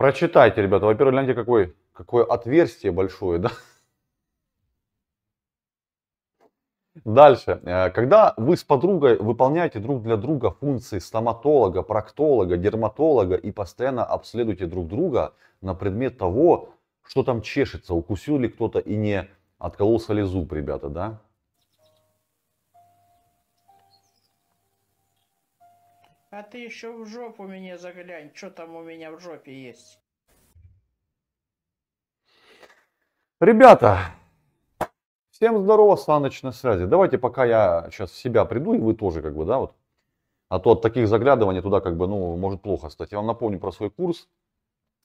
Прочитайте, ребята. Во-первых, гляньте, какой, какое отверстие большое, да? Дальше. Э, когда вы с подругой выполняете друг для друга функции стоматолога, проктолога, дерматолога и постоянно обследуете друг друга на предмет того, что там чешется, укусил ли кто-то и не откололся ли зуб, ребята, да? А ты еще в жопу меня заглянь, что там у меня в жопе есть. Ребята, всем здорово, Саныч на связи. Давайте пока я сейчас в себя приду, и вы тоже как бы, да, вот. А то от таких заглядываний туда как бы, ну, может плохо стать. Я вам напомню про свой курс,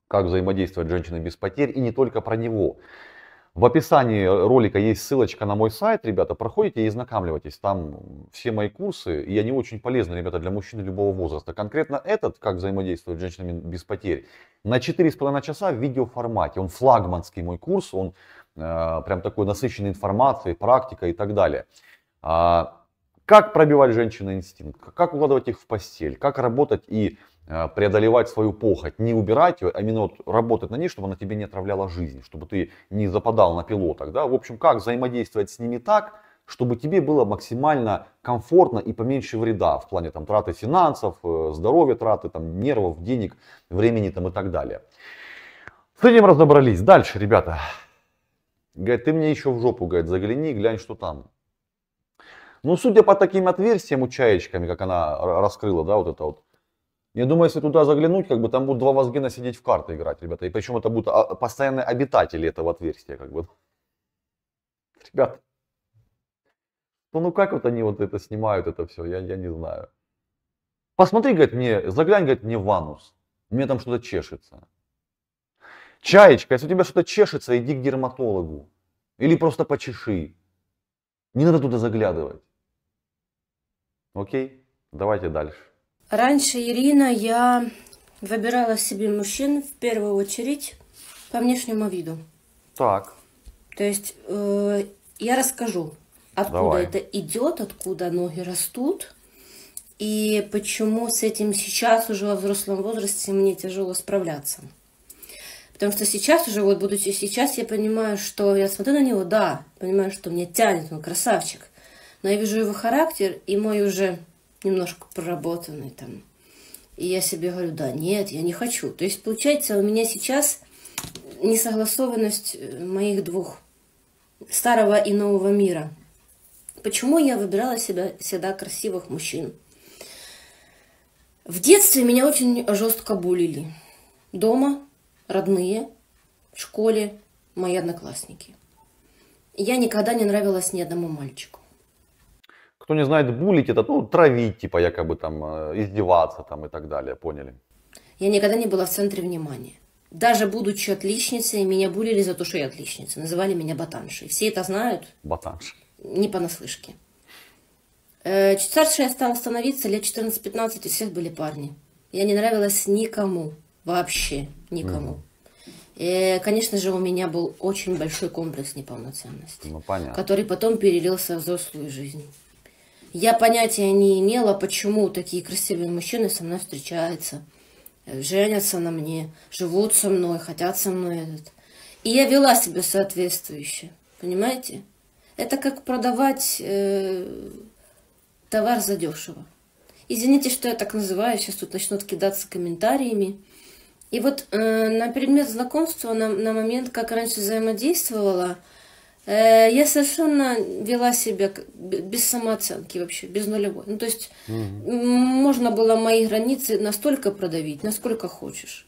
как взаимодействовать с женщиной без потерь, и не только про него. В описании ролика есть ссылочка на мой сайт, ребята, проходите и знакомьтесь, там все мои курсы, и они очень полезны, ребята, для мужчин любого возраста. Конкретно этот, как взаимодействовать с женщинами без потерь, на 4,5 часа в видеоформате, он флагманский мой курс, он э, прям такой насыщенный информацией, практикой и так далее. А, как пробивать женщины инстинкт, как укладывать их в постель, как работать и э, преодолевать свою похоть, не убирать ее, а именно вот работать на ней, чтобы она тебе не отравляла жизнь, чтобы ты не западал на пилотах. Да? В общем, как взаимодействовать с ними так, чтобы тебе было максимально комфортно и поменьше вреда в плане там, траты финансов, э, здоровья траты, там, нервов, денег, времени там, и так далее. С этим разобрались. Дальше, ребята. Говорит, ты мне еще в жопу, говорит, загляни, глянь, что там. Ну, судя по таким отверстиям, у чаечками, как она раскрыла, да, вот это вот. Я думаю, если туда заглянуть, как бы там будут два возгена сидеть в карты играть, ребята. И причем это будут а, постоянные обитатели этого отверстия, как бы. Ребят, ну, ну как вот они вот это снимают, это все, я, я не знаю. Посмотри, говорит мне, заглянь, говорит мне в ванус. Мне там что-то чешется. Чаечка, если у тебя что-то чешется, иди к дерматологу. Или просто почеши. Не надо туда заглядывать. Окей, давайте дальше. Раньше, Ирина, я выбирала себе мужчин в первую очередь по внешнему виду. Так. То есть э, я расскажу, откуда Давай. это идет, откуда ноги растут, и почему с этим сейчас уже во взрослом возрасте мне тяжело справляться. Потому что сейчас уже, вот будучи сейчас, я понимаю, что я смотрю на него, да, понимаю, что мне тянет, он красавчик. Но я вижу его характер и мой уже немножко проработанный там. И я себе говорю, да, нет, я не хочу. То есть, получается, у меня сейчас несогласованность э, моих двух старого и нового мира. Почему я выбирала себя всегда красивых мужчин? В детстве меня очень жестко булили. Дома, родные, в школе, мои одноклассники. Я никогда не нравилась ни одному мальчику. Кто не знает, булить это, ну, травить, типа, якобы там, э, издеваться там и так далее, поняли? Я никогда не была в центре внимания. Даже будучи отличницей, меня булили за то, что я отличница. Называли меня ботаншей. Все это знают? Ботанш. Не понаслышке. Э, Старше я стала становиться, лет 14-15 и всех были парни. Я не нравилась никому, вообще никому. Mm. И, э, конечно же, у меня был очень большой комплекс неполноценности, ну, который потом перелился в взрослую жизнь. Я понятия не имела, почему такие красивые мужчины со мной встречаются, э, женятся на мне, живут со мной, хотят со мной. Этот. И я вела себя соответствующе, понимаете? Это как продавать э, товар задешево. Извините, что я так называю, сейчас тут начнут кидаться комментариями. И вот э, на предмет знакомства, на, на момент, как раньше взаимодействовала, э, Э, я совершенно вела себя без самооценки вообще, без нулевой. Ну, то есть угу. можно было мои границы настолько продавить, насколько хочешь.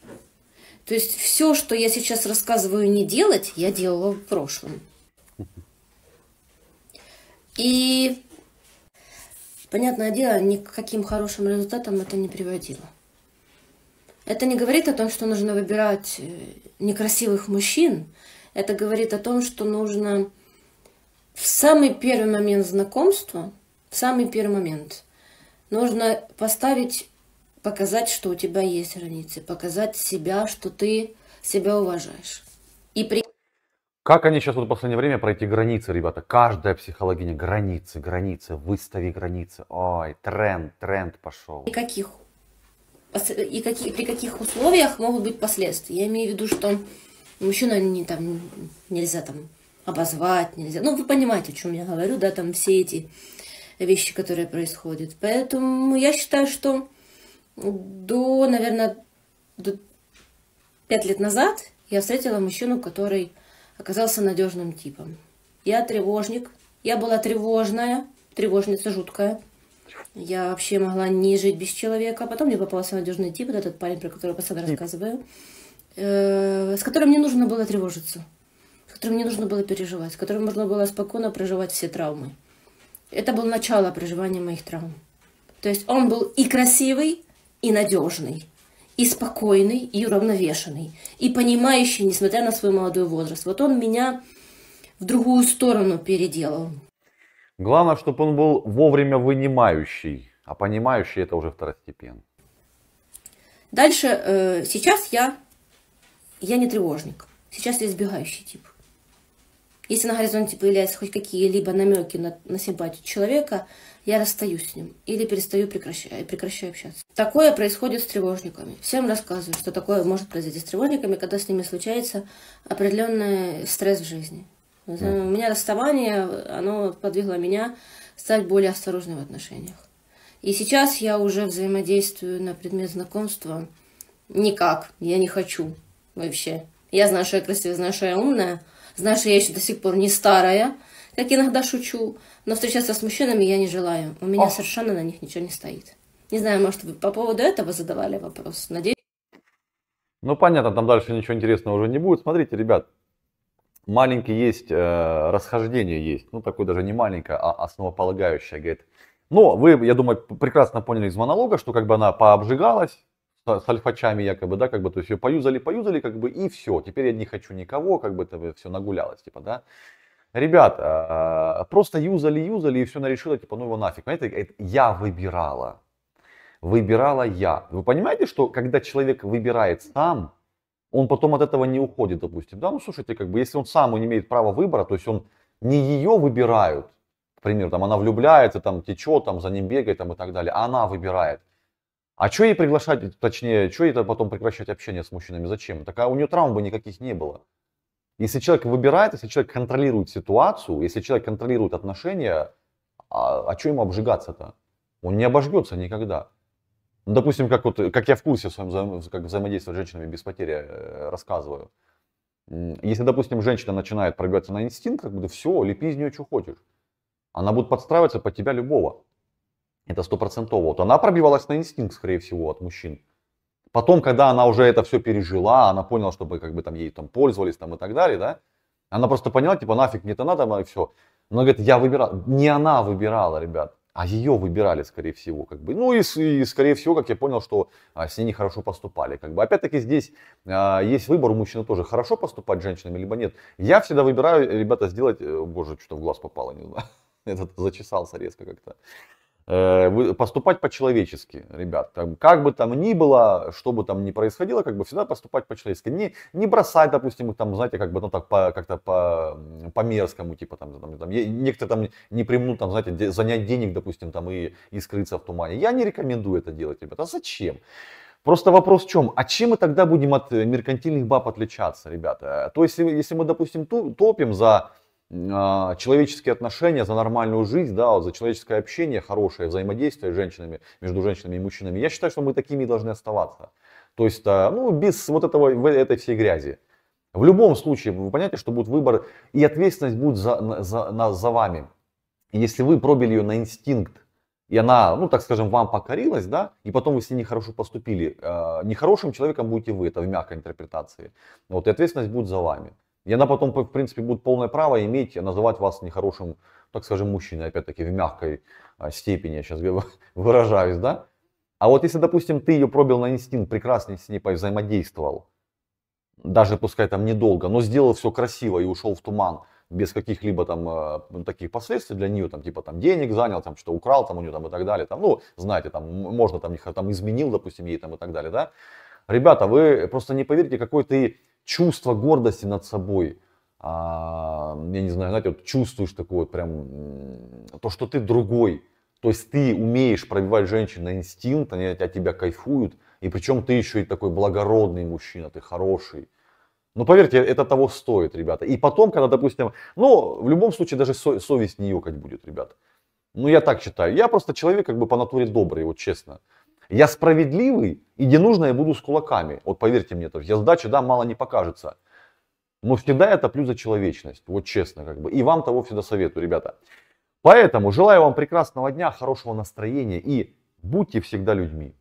То есть все, что я сейчас рассказываю не делать, я делала в прошлом. И, понятное дело, ни к каким хорошим результатам это не приводило. Это не говорит о том, что нужно выбирать э, некрасивых мужчин, это говорит о том, что нужно в самый первый момент знакомства, в самый первый момент, нужно поставить, показать, что у тебя есть границы, показать себя, что ты себя уважаешь. И при... Как они сейчас вот в последнее время пройти границы, ребята? Каждая психологиня, границы, границы, выстави границы. Ой, тренд, тренд пошел. И каких? И какие, при каких условиях могут быть последствия? Я имею в виду, что мужчину не там нельзя там обозвать, нельзя. Ну, вы понимаете, о чем я говорю, да, там все эти вещи, которые происходят. Поэтому я считаю, что до, наверное, до пять лет назад я встретила мужчину, который оказался надежным типом. Я тревожник, я была тревожная, тревожница жуткая. Я вообще могла не жить без человека. А потом мне попался надежный тип, вот этот парень, про который я постоянно рассказываю. Э, с которым не нужно было тревожиться, с которым не нужно было переживать, с которым можно было спокойно проживать все травмы. Это было начало проживания моих травм. То есть он был и красивый, и надежный, и спокойный, и уравновешенный, и понимающий, несмотря на свой молодой возраст. Вот он меня в другую сторону переделал. Главное, чтобы он был вовремя вынимающий, а понимающий это уже второстепенно. Дальше, э, сейчас я я не тревожник. Сейчас я избегающий тип. Если на горизонте появляются хоть какие-либо намеки на, на симпатию человека, я расстаюсь с ним или перестаю прекращаю, прекращаю общаться. Такое происходит с тревожниками. Всем рассказываю, что такое может произойти с тревожниками, когда с ними случается определенный стресс в жизни. У меня расставание, оно подвигло меня стать более осторожным в отношениях. И сейчас я уже взаимодействую на предмет знакомства никак, я не хочу вообще. Я знаю, что я красивая, знаю, что я умная, знаю, что я еще до сих пор не старая, как иногда шучу, но встречаться с мужчинами я не желаю. У меня Ох. совершенно на них ничего не стоит. Не знаю, может, вы по поводу этого задавали вопрос. Надеюсь. Ну, понятно, там дальше ничего интересного уже не будет. Смотрите, ребят, маленький есть, э, расхождение есть. Ну, такое даже не маленькое, а основополагающее, говорит. Но вы, я думаю, прекрасно поняли из монолога, что как бы она пообжигалась, с альфачами якобы, да, как бы, то есть ее поюзали, поюзали, как бы, и все, теперь я не хочу никого, как бы, это все нагулялось, типа, да. Ребята, а, просто юзали, юзали, и все она решила, типа, ну его нафиг, понимаете, я выбирала, выбирала я. Вы понимаете, что когда человек выбирает сам, он потом от этого не уходит, допустим, да, ну слушайте, как бы, если он сам не имеет права выбора, то есть он не ее выбирают, к примеру, там она влюбляется, там течет, там за ним бегает, там и так далее, а она выбирает а что ей приглашать, э, точнее, что ей потом прекращать общение с мужчинами? Зачем? Такая у нее травм бы никаких не было. Если человек выбирает, если человек контролирует ситуацию, если человек контролирует отношения, а, а что ему обжигаться-то? Он не обожгется никогда. Ну, допустим, как, вот, как я в курсе в своем вза- как взаимодействовать с женщинами без потери э, рассказываю. Если, допустим, женщина начинает пробиваться на инстинкт, как бы все, лепи из нее, что хочешь. Она будет подстраиваться под тебя любого. Это стопроцентово. Вот она пробивалась на инстинкт, скорее всего, от мужчин. Потом, когда она уже это все пережила, она поняла, чтобы как бы там ей там пользовались там и так далее, да, она просто поняла, типа, нафиг мне это надо, и все. Она говорит, я выбирал, Не она выбирала, ребят, а ее выбирали, скорее всего, как бы. Ну и, и скорее всего, как я понял, что а, с ней нехорошо поступали, как бы. Опять-таки здесь а, есть выбор у мужчины тоже, хорошо поступать с женщинами, либо нет. Я всегда выбираю, э, ребята, сделать, э, боже, что-то в глаз попало, не знаю. Этот зачесался резко как-то. Э, поступать по-человечески, ребят. Как, как бы там ни было, что бы там ни происходило, как бы всегда поступать по-человечески. Не, не бросать, допустим, их там, знаете, как бы, ну, так, по, как-то по, по мерзкому, типа, там, там, там, некоторые там не примут, там, знаете, занять денег, допустим, там, и, и скрыться в тумане. Я не рекомендую это делать, ребята. А зачем? Просто вопрос в чем? А чем мы тогда будем от э, меркантильных баб отличаться, ребята? То есть, если мы, допустим, топим за а, человеческие отношения за нормальную жизнь, да, вот, за человеческое общение, хорошее взаимодействие с женщинами, между женщинами и мужчинами. Я считаю, что мы такими должны оставаться. То есть, а, ну, без вот этого, этой всей грязи. В любом случае, вы понимаете, что будет выбор, и ответственность будет за, за, на, за вами. Если вы пробили ее на инстинкт, и она, ну, так скажем, вам покорилась, да, и потом вы с ней нехорошо поступили, э, нехорошим человеком будете вы, это в мягкой интерпретации. Вот, и ответственность будет за вами. И она потом, в принципе, будет полное право иметь, называть вас нехорошим, так скажем, мужчиной, опять-таки, в мягкой а, степени, я сейчас выражаюсь, да? А вот если, допустим, ты ее пробил на инстинкт, прекрасно с ней взаимодействовал даже пускай там недолго, но сделал все красиво и ушел в туман, без каких-либо там а, ну, таких последствий для нее, там типа там денег занял, там что украл там у нее там и так далее, там, ну, знаете, там можно там, там изменил, допустим, ей там и так далее, да? Ребята, вы просто не поверите, какой ты чувство гордости над собой, а, я не знаю, знаете, вот чувствуешь такое вот прям, то, что ты другой, то есть ты умеешь пробивать женщин на инстинкт, они от тебя кайфуют, и причем ты еще и такой благородный мужчина, ты хороший. Но поверьте, это того стоит, ребята. И потом, когда, допустим, ну, в любом случае даже со- совесть не ёкать будет, ребята. Ну, я так считаю. Я просто человек как бы по натуре добрый, вот честно. Я справедливый, и где нужно, я буду с кулаками. Вот поверьте мне, то есть я сдачи да, мало не покажется. Но всегда это плюс за человечность, вот честно как бы. И вам того всегда советую, ребята. Поэтому желаю вам прекрасного дня, хорошего настроения и будьте всегда людьми.